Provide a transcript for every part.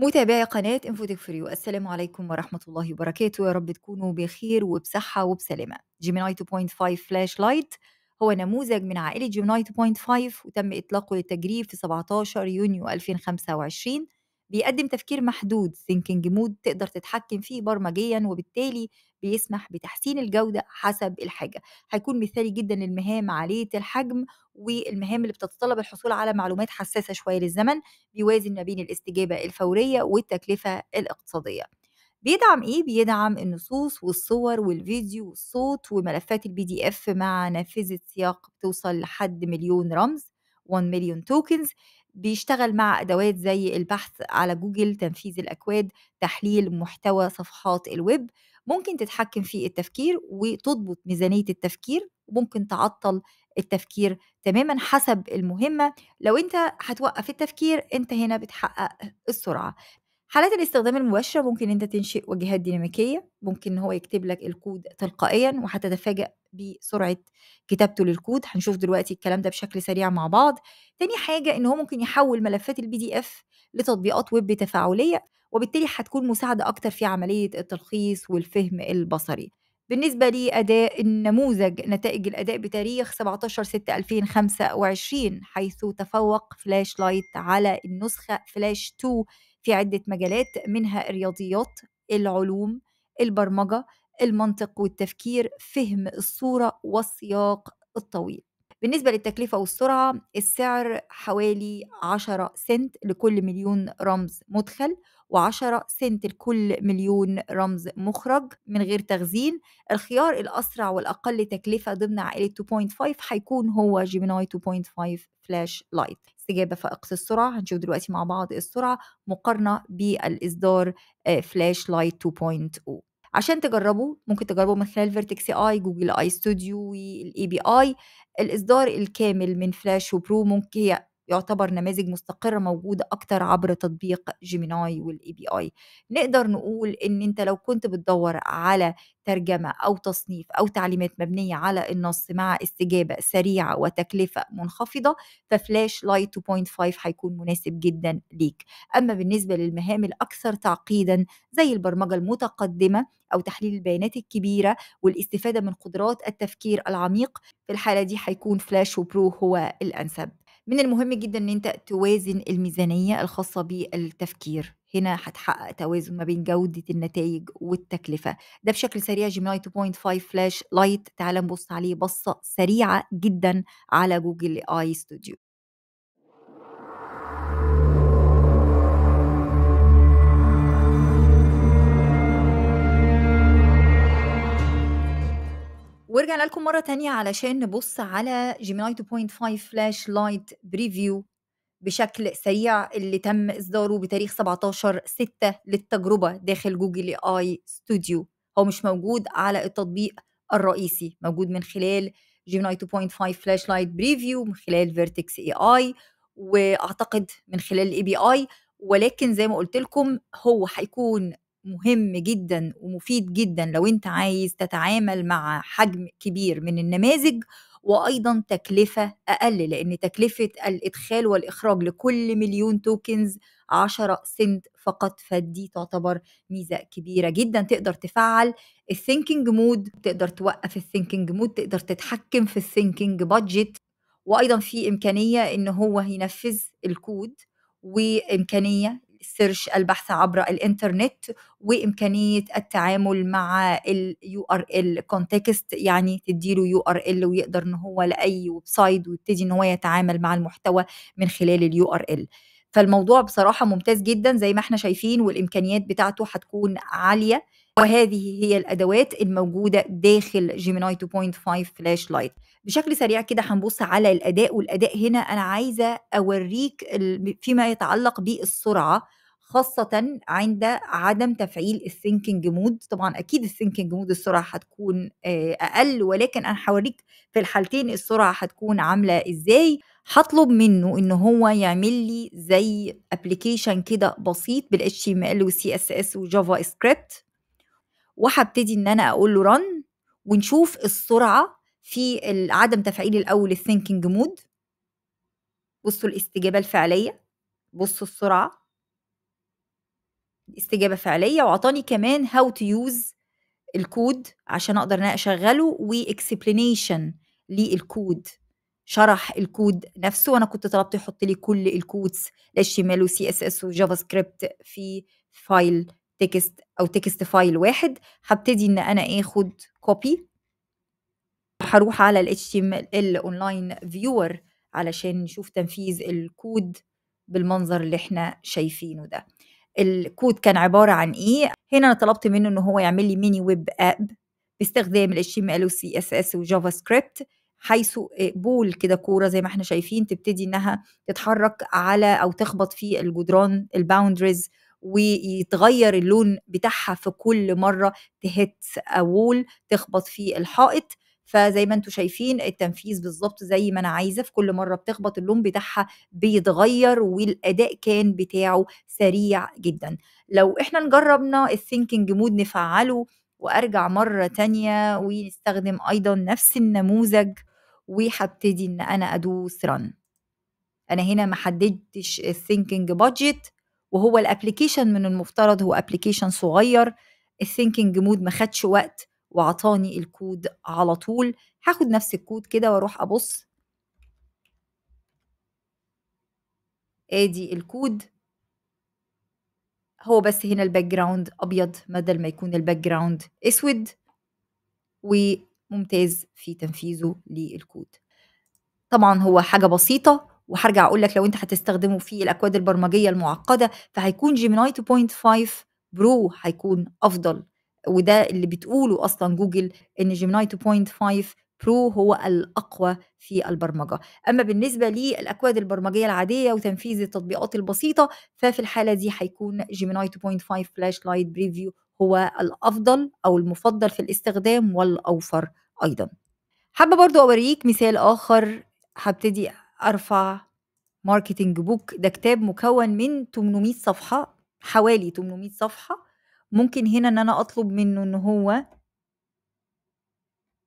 متابعي قناة انفوتك فريو السلام عليكم ورحمة الله وبركاته يا رب تكونوا بخير وبصحة وبسلامة جيميناي 2.5 فلاش لايت هو نموذج من عائلة جيميناي 2.5 وتم إطلاقه للتجريب في 17 يونيو 2025 بيقدم تفكير محدود thinking مود تقدر تتحكم فيه برمجيا وبالتالي بيسمح بتحسين الجودة حسب الحاجة هيكون مثالي جدا للمهام عالية الحجم والمهام اللي بتتطلب الحصول على معلومات حساسة شوية للزمن بيوازن ما بين الاستجابة الفورية والتكلفة الاقتصادية بيدعم ايه بيدعم النصوص والصور والفيديو والصوت وملفات البي دي اف مع نافذه سياق توصل لحد مليون رمز 1 مليون توكنز بيشتغل مع أدوات زي البحث على جوجل تنفيذ الأكواد تحليل محتوى صفحات الويب ممكن تتحكم في التفكير وتضبط ميزانية التفكير وممكن تعطل التفكير تماما حسب المهمة لو أنت هتوقف التفكير أنت هنا بتحقق السرعة حالات الاستخدام المباشرة ممكن أنت تنشئ وجهات ديناميكية ممكن إن هو يكتب لك الكود تلقائيا وهتتفاجأ بسرعه كتابته للكود هنشوف دلوقتي الكلام ده بشكل سريع مع بعض تاني حاجه ان هو ممكن يحول ملفات البي دي اف لتطبيقات ويب تفاعليه وبالتالي هتكون مساعده اكتر في عمليه التلخيص والفهم البصري بالنسبة لأداء النموذج نتائج الأداء بتاريخ 17/6/2025 حيث تفوق فلاش لايت على النسخة فلاش 2 في عدة مجالات منها الرياضيات، العلوم، البرمجة، المنطق والتفكير فهم الصورة والسياق الطويل بالنسبة للتكلفة والسرعة السعر حوالي 10 سنت لكل مليون رمز مدخل و10 سنت لكل مليون رمز مخرج من غير تخزين الخيار الأسرع والأقل تكلفة ضمن عائلة 2.5 هيكون هو جيميناي 2.5 فلاش لايت استجابة فائقة السرعة هنشوف دلوقتي مع بعض السرعة مقارنة بالإصدار فلاش لايت 2.0 عشان تجربوا ممكن تجربوا من خلال فيرتكس اي جوجل اي ستوديو والاي بي اي الاصدار الكامل من فلاش وبرو ممكن هي يعتبر نماذج مستقرة موجودة أكتر عبر تطبيق جيميناي والإي بي آي نقدر نقول إن أنت لو كنت بتدور على ترجمة أو تصنيف أو تعليمات مبنية على النص مع استجابة سريعة وتكلفة منخفضة ففلاش لايت 2.5 هيكون مناسب جدا ليك أما بالنسبة للمهام الأكثر تعقيدا زي البرمجة المتقدمة أو تحليل البيانات الكبيرة والاستفادة من قدرات التفكير العميق في الحالة دي هيكون فلاش وبرو هو الأنسب من المهم جدا ان انت توازن الميزانيه الخاصه بالتفكير هنا هتحقق توازن ما بين جودة النتائج والتكلفة ده بشكل سريع جيمناي 2.5 فلاش لايت تعال نبص عليه بصة سريعة جدا على جوجل اي ستوديو ورجعنا لكم مرة تانية علشان نبص على جيميناي 2.5 فلاش لايت بريفيو بشكل سريع اللي تم إصداره بتاريخ 17 6 للتجربة داخل جوجل آي ستوديو هو مش موجود على التطبيق الرئيسي موجود من خلال جيميناي 2.5 فلاش لايت بريفيو من خلال فيرتكس اي اي واعتقد من خلال الاي بي اي ولكن زي ما قلت لكم هو هيكون مهم جدا ومفيد جدا لو انت عايز تتعامل مع حجم كبير من النماذج وايضا تكلفه اقل لان تكلفه الادخال والاخراج لكل مليون توكنز 10 سنت فقط فدي تعتبر ميزه كبيره جدا تقدر تفعل الثينكينج مود تقدر توقف الثينكينج مود تقدر تتحكم في الثينكينج بادجت وايضا في امكانيه ان هو ينفذ الكود وامكانيه السيرش البحث عبر الانترنت وامكانيه التعامل مع اليو ار ال كونتكست يعني تديله يو ار ال ويقدر ان هو لاي ويب سايت ويبتدي ان هو يتعامل مع المحتوى من خلال اليو ار ال فالموضوع بصراحه ممتاز جدا زي ما احنا شايفين والامكانيات بتاعته هتكون عاليه وهذه هي الأدوات الموجودة داخل جيميناي 2.5 فلاش لايت بشكل سريع كده هنبص على الأداء والأداء هنا أنا عايزة أوريك فيما يتعلق بالسرعة خاصة عند عدم تفعيل الثينكينج مود طبعا أكيد الثينكينج مود السرعة هتكون آه، أقل ولكن أنا هوريك في الحالتين السرعة هتكون عاملة إزاي هطلب منه ان هو يعمل لي زي ابلكيشن كده بسيط بال HTML اس اس وجافا سكريبت وهبتدي ان انا اقول له رن ونشوف السرعه في عدم تفعيل الاول الثينكينج مود بصوا الاستجابه الفعليه بصوا السرعه استجابه فعليه واعطاني كمان هاو تو يوز الكود عشان اقدر ان اشغله واكسبلينيشن للكود شرح الكود نفسه وانا كنت طلبت يحط لي كل الكودز HTML و CSS وجافا سكريبت في فايل تكست او تكست فايل واحد هبتدي ان انا إيه، اخد كوبي هروح على ال HTML اونلاين فيور علشان نشوف تنفيذ الكود بالمنظر اللي احنا شايفينه ده الكود كان عبارة عن ايه هنا انا طلبت منه ان هو يعمل لي ميني ويب اب باستخدام ال HTML و CSS وجافا سكريبت حيث بول كده كوره زي ما احنا شايفين تبتدي انها تتحرك على او تخبط في الجدران الباوندريز ويتغير اللون بتاعها في كل مره تهت وول تخبط في الحائط فزي ما انتم شايفين التنفيذ بالظبط زي ما انا عايزه في كل مره بتخبط اللون بتاعها بيتغير والاداء كان بتاعه سريع جدا لو احنا نجربنا الثينكينج مود نفعله وارجع مره تانية ونستخدم ايضا نفس النموذج وهبتدي ان انا ادوس رن انا هنا ما حددتش الثينكينج بادجت وهو الابلكيشن من المفترض هو ابلكيشن صغير الثينكينج مود ما خدش وقت وعطاني الكود على طول هاخد نفس الكود كده واروح ابص ادي الكود هو بس هنا الباك جراوند ابيض بدل ما يكون الباك جراوند اسود وممتاز في تنفيذه للكود طبعا هو حاجه بسيطه وهرجع اقول لك لو انت هتستخدمه في الاكواد البرمجيه المعقده فهيكون جيميناي 2.5 برو هيكون افضل وده اللي بتقوله اصلا جوجل ان جيميناي 2.5 برو هو الأقوى في البرمجة أما بالنسبة للأكواد البرمجية العادية وتنفيذ التطبيقات البسيطة ففي الحالة دي هيكون جيميناي 2.5 فلاش لايت بريفيو هو الأفضل أو المفضل في الاستخدام والأوفر أيضا حابة برضو أوريك مثال آخر هبتدي أرفع ماركتنج بوك ده كتاب مكون من 800 صفحة حوالي 800 صفحة ممكن هنا إن أنا أطلب منه إن هو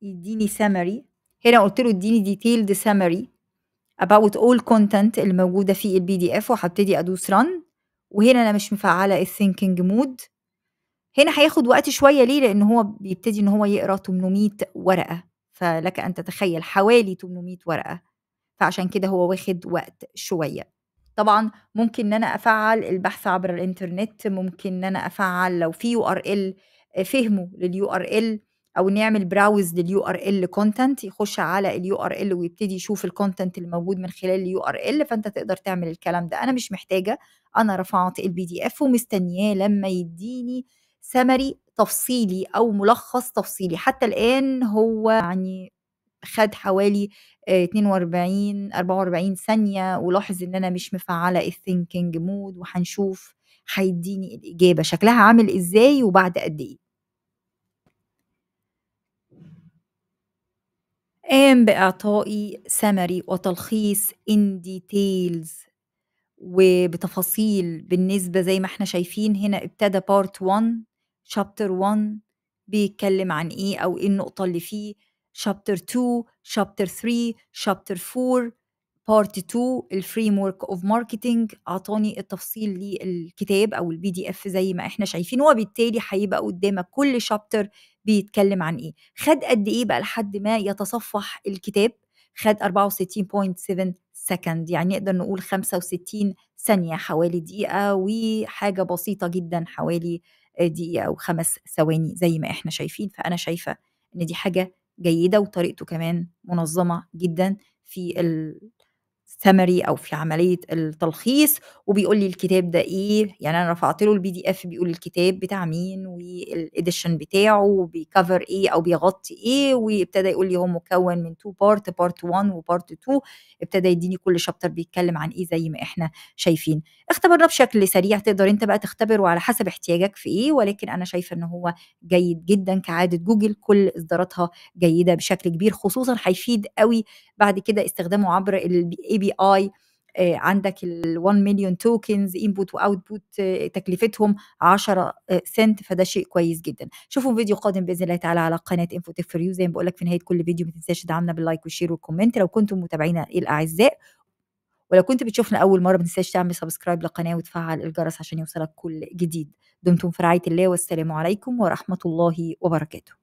يديني سمري هنا قلت له اديني ديتيلد سمري about all content اللي موجودة في البي دي اف وهبتدي أدوس رن وهنا أنا مش مفعلة الثينكينج مود هنا هياخد وقت شوية ليه لأن هو بيبتدي إن هو يقرأ 800 ورقة فلك أن تتخيل حوالي 800 ورقة فعشان كده هو واخد وقت شوية طبعا ممكن ان انا افعل البحث عبر الانترنت ممكن ان انا افعل لو في يو ار ال آه، فهمه لليو ار ال او نعمل براوز لليو ار ال كونتنت يخش على اليو ار ال ويبتدي يشوف الكونتنت الموجود من خلال اليو ار ال فانت تقدر تعمل الكلام ده انا مش محتاجه انا رفعت البي دي اف ومستنياه لما يديني سمري تفصيلي او ملخص تفصيلي حتى الان هو يعني خد حوالي 42 آه، 44 ثانية ولاحظ إن أنا مش مفعلة الثينكينج مود وهنشوف هيديني الإجابة شكلها عامل إزاي وبعد قد إيه قام بإعطائي سمري وتلخيص in details وبتفاصيل بالنسبة زي ما احنا شايفين هنا ابتدى بارت 1 شابتر 1 بيتكلم عن ايه او ايه النقطة اللي فيه شابتر 2 شابتر 3 شابتر 4 بارت 2 الفريم ورك اوف ماركتنج اعطاني التفصيل للكتاب او البي دي اف زي ما احنا شايفين وبالتالي هيبقى قدامك كل شابتر بيتكلم عن ايه خد قد ايه بقى لحد ما يتصفح الكتاب خد 64.7 سكند يعني نقدر نقول 65 ثانية حوالي دقيقة وحاجة بسيطة جدا حوالي دقيقة أو خمس ثواني زي ما احنا شايفين فأنا شايفة إن دي حاجة جيده وطريقته كمان منظمه جدا في السمري او في عمليه التلخيص وبيقول لي الكتاب ده ايه يعني انا رفعت له البي دي اف بيقول الكتاب بتاع مين والاديشن بتاعه وبيكفر ايه او بيغطي ايه وابتدى يقول لي هو مكون من تو بارت بارت 1 وبارت 2 ابتدى يديني كل شابتر بيتكلم عن ايه زي ما احنا شايفين اختبرناه بشكل سريع تقدر انت بقى تختبره على حسب احتياجك في ايه ولكن انا شايفه ان هو جيد جدا كعاده جوجل كل اصداراتها جيده بشكل كبير خصوصا هيفيد قوي بعد كده استخدامه عبر الاي بي اي آه، عندك ال1 مليون توكنز انبوت واوتبوت تكلفتهم 10 سنت آه، فده شيء كويس جدا شوفوا فيديو قادم باذن الله تعالى على قناه انفو تك فور يو زي ما بقول لك في نهايه كل فيديو ما تنساش تدعمنا باللايك والشير والكومنت لو كنتم متابعينا الاعزاء ولو كنت بتشوفنا اول مره ما تنساش تعمل سبسكرايب للقناه وتفعل الجرس عشان يوصلك كل جديد دمتم في رعايه الله والسلام عليكم ورحمه الله وبركاته